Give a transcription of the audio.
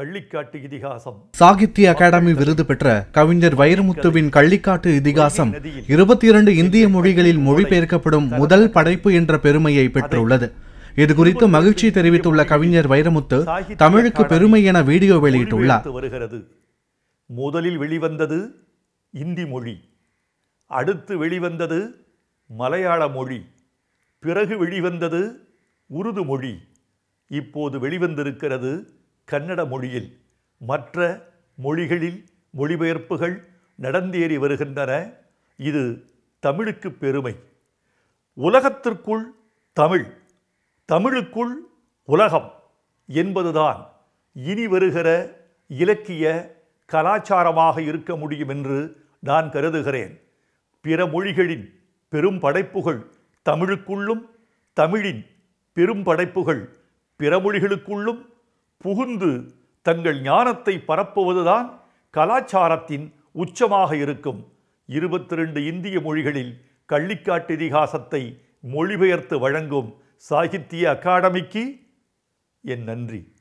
கள்ளிக்காட்டு இதிகாசம் சாகித்ய அகாடமி விருது பெற்ற கவிஞர் வைரமுத்துவின் கள்ளிக்காட்டு இதிகாசம் இருபத்தி இரண்டு இந்திய மொழிகளில் மொழிபெயர்க்கப்படும் முதல் படைப்பு என்ற பெருமையை பெற்றுள்ளது இது குறித்து மகிழ்ச்சி தெரிவித்துள்ள கவிஞர் வைரமுத்து தமிழுக்கு பெருமை என வீடியோ வெளியிட்டுள்ளார் வருகிறது முதலில் வெளிவந்தது இந்தி மொழி அடுத்து வெளிவந்தது மலையாள மொழி பிறகு வெளிவந்தது உருது மொழி இப்போது வெளிவந்திருக்கிறது கன்னட மொழியில் மற்ற மொழிகளில் மொழிபெயர்ப்புகள் நடந்தேறி வருகின்றன இது தமிழுக்கு பெருமை உலகத்திற்குள் தமிழ் தமிழுக்குள் உலகம் என்பதுதான் இனி வருகிற இலக்கிய கலாச்சாரமாக இருக்க முடியும் என்று நான் கருதுகிறேன் பிற மொழிகளின் பெரும் படைப்புகள் தமிழுக்குள்ளும் தமிழின் பெரும் படைப்புகள் பிற மொழிகளுக்குள்ளும் புகுந்து தங்கள் ஞானத்தை பரப்புவதுதான் கலாச்சாரத்தின் உச்சமாக இருக்கும் இருபத்தி ரெண்டு இந்திய மொழிகளில் கள்ளிக்காட்டு இதிகாசத்தை மொழிபெயர்த்து வழங்கும் சாகித்ய அகாடமிக்கு என் நன்றி